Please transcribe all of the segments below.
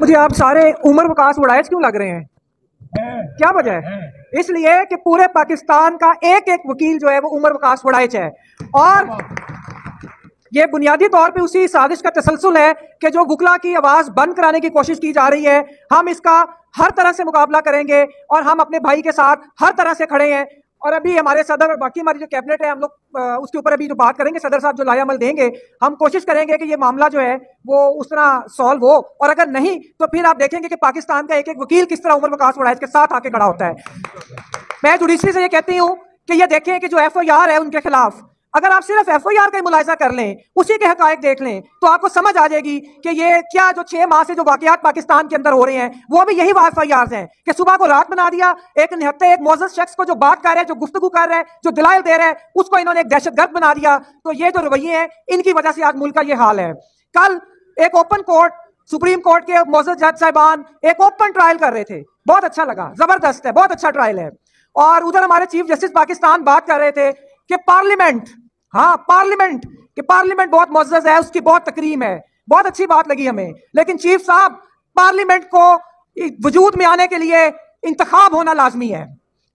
मुझे आप सारे उम्र वकाश वड़ाइज क्यों लग रहे हैं क्या वजह है इसलिए कि पूरे पाकिस्तान का एक एक वकील जो है वो उम्र वकाश वड़ाइच है और ये बुनियादी तौर पे उसी साजिश का तसलसल है कि जो गुकला की आवाज़ बंद कराने की कोशिश की जा रही है हम इसका हर तरह से मुकाबला करेंगे और हम अपने भाई के साथ हर तरह से खड़े हैं और अभी हमारे सदर बाकी हमारी जो कैबिनेट है हम लोग उसके ऊपर अभी जो बात करेंगे सदर साहब जो लाया अमल देंगे हम कोशिश करेंगे कि ये मामला जो है वो उस तरह सॉल्व हो और अगर नहीं तो फिर आप देखेंगे कि पाकिस्तान का एक एक वकील किस तरह उम्र वकाश वड़ाइज इसके साथ आके खड़ा होता है मैं जुडिशरी से ये कहती हूँ कि ये देखें कि जो एफ है उनके खिलाफ अगर आप सिर्फ एफ आई आर का मुलायजा कर लें उसी के हकायक देख लें तो आपको समझ आ जाएगी कि ये क्या जो छह माह से जो वाकयात पाकिस्तान के अंदर हो रहे हैं वो भी यही एफ आई आर हैं कि सुबह को रात बना दिया एक निहत्ते एक मोजस शख्स को जो बात कर रहे हैं जो गुफ्तु कर रहे हैं जो दिलाई दे रहे हैं उसको इन्होंने एक दहशत गर्द बना दिया तो ये जो रवैये हैं इनकी वजह से आज मुल्क का ये हाल है कल एक ओपन कोर्ट सुप्रीम कोर्ट के मोजस जज साहबान एक ओपन ट्रायल कर रहे थे बहुत अच्छा लगा जबरदस्त है बहुत अच्छा ट्रायल है और उधर हमारे चीफ जस्टिस पाकिस्तान बात कर रहे थे कि पार्लियामेंट हाँ पार्लियामेंट कि पार्लियामेंट बहुत मुआजस है उसकी बहुत तकरीम है बहुत अच्छी बात लगी हमें लेकिन चीफ साहब पार्लियामेंट को वजूद में आने के लिए इंतखब होना लाजमी है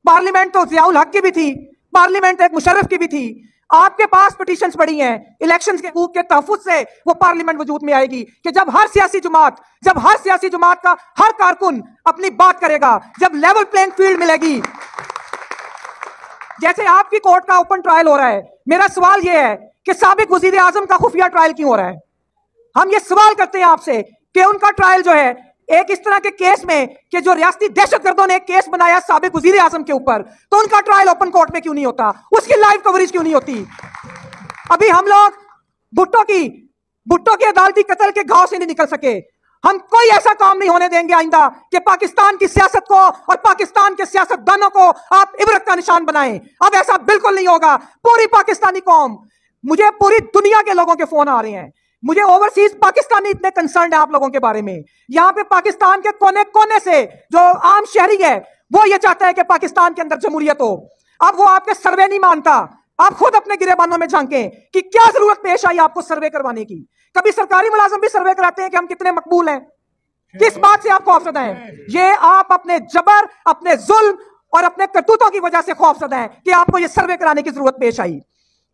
पार्लियामेंट तो जियाउल हक की भी थी पार्लियामेंट एक मुशरफ की भी थी आपके पास पटिशन पड़ी हैं इलेक्शन के हकूक के तहफ़ से वो पार्लियामेंट वजूद में आएगी कि जब हर सियासी जमात जब हर सियासी जमात का हर कारकुन अपनी बात करेगा जब लेवल प्लेइंग फील्ड मिलेगी जैसे आपकी कोर्ट का ओपन ट्रायल हो रहा है मेरा सवाल यह है कि सबक वजीर आजम का खुफिया ट्रायल क्यों हो रहा है हम ये सवाल करते हैं आपसे कि उनका ट्रायल जो है एक इस तरह के केस में कि जो रियाती दहशत गर्दों ने एक केस बनाया सबक वजीर आजम के ऊपर तो उनका ट्रायल ओपन कोर्ट में क्यों नहीं होता उसकी लाइव कवरेज क्यों नहीं होती अभी हम लोग भुट्टो की भुट्टो की अदालती कतल के घाव से नहीं निकल सके हम कोई ऐसा काम नहीं होने देंगे आइंदा कि पाकिस्तान की सियासत को और पाकिस्तान के सियासतदानों को आप इबरत का निशान बनाएं अब ऐसा बिल्कुल नहीं होगा पूरी पाकिस्तानी कौम मुझे पूरी दुनिया के लोगों के फोन आ रहे हैं मुझे ओवरसीज पाकिस्तानी इतने कंसर्न है आप लोगों के बारे में यहां पे पाकिस्तान के कोने कोने से जो आम शहरी है वो ये चाहता है कि पाकिस्तान के अंदर जमहूरियत हो अब वो आपके सर्वे नहीं मानता आप खुद अपने गिरेबानों में झांकें कि क्या जरूरत पेश आई आपको सर्वे करवाने की कभी सरकारी मुलाजम भी सर्वे कराते हैं कि हम कितने मकबूल हैं किस बात से आप खौफजदा है ये आप अपने जबर अपने जुल्म और अपने करतूतों की वजह से सदा है कि आपको ये सर्वे कराने की जरूरत पेश आई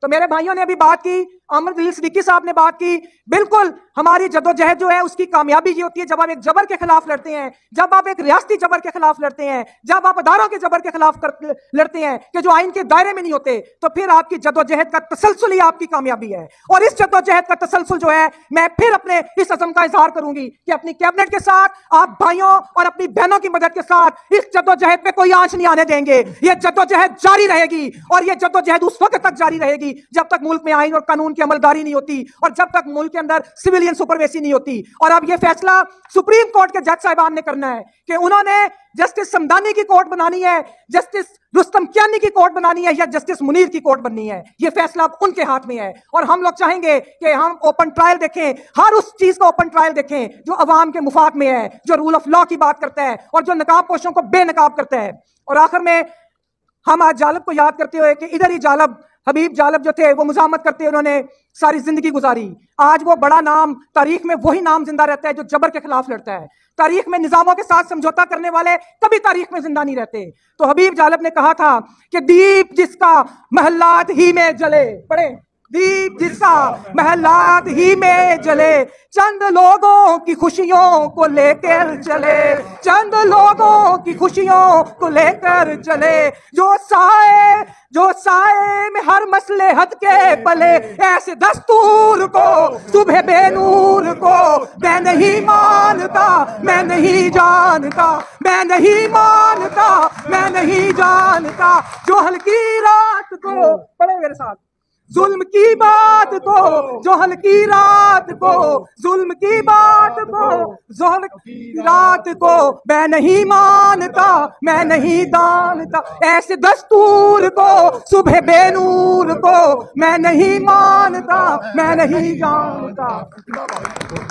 तो मेरे भाइयों ने अभी बात की अमरवीर सिद्दीकी साहब ने बात की बिल्कुल हमारी जदोजहद जो है उसकी कामयाबी ये होती है जब आप एक जबर के खिलाफ लड़ते हैं जब आप एक रियासती जबर के खिलाफ लड़ते हैं जब आप अदारों के जबर के खिलाफ कर, लड़ते हैं कि जो आइन के दायरे में नहीं होते तो फिर आपकी जदोजहद का तसलसल ही आपकी कामयाबी है और इस जदोजहद का तसलसल जो है मैं फिर अपने इस अजम का इजहार करूंगी कि अपनी कैबिनेट के साथ आप भाइयों और अपनी बहनों की मदद के साथ इस जदोजहद पर कोई आंच नहीं आने देंगे ये जदोजहद जारी रहेगी और ये जदोजहद उस वक्त तक जारी रहेगी जब तक मुल्क में आइन और कानून उनकी अमलदारी नहीं होती और जब तक मुल्क के अंदर सिविलियन सुपरवेसी नहीं होती और अब यह फैसला सुप्रीम कोर्ट के जज साहिबान ने करना है कि उन्होंने जस्टिस समदानी की कोर्ट बनानी है जस्टिस रुस्तम क्यानी की कोर्ट बनानी है या जस्टिस मुनीर की कोर्ट बननी है यह फैसला अब उनके हाथ में है और हम लोग चाहेंगे कि हम ओपन ट्रायल देखें हर उस चीज का ओपन ट्रायल देखें जो अवाम के मुफाद में है जो रूल ऑफ लॉ की बात करता है और जो नकाब पोशों को बेनकाब करता है और आखिर में हम आज जालब को याद करते हुए कि इधर ही जालब हबीब जालब जो थे वो मुजामत करते उन्होंने सारी जिंदगी गुजारी आज वो बड़ा नाम तारीख में वही नाम जिंदा रहता है जो जबर के खिलाफ लड़ता है तारीख में निज़ामों के साथ समझौता करने वाले कभी तारीख में जिंदा नहीं रहते तो हबीब जालब ने कहा था कि दीप जिसका महलात ही में जले पड़े दीप जिसका महलात ही में जले चंद लोगों की खुशियों को लेकर चले चंद लोगों की खुशियों को लेकर चले जो साए जो साए में हर मसले हद के पले ऐसे दस्तूर को सुबह बेनूर को मैं नहीं मानता मैं नहीं जानता मैं नहीं मानता मैं नहीं जानता जो हल्की रात को पड़े मेरे साथ जुल्म की बात को जोहल की रात को जुल्म की बात को जोहल की रात को मैं नहीं मानता मैं नहीं दानता ऐसे दस्तूर को सुबह बेनूर को मैं नहीं मानता मैं नहीं जानता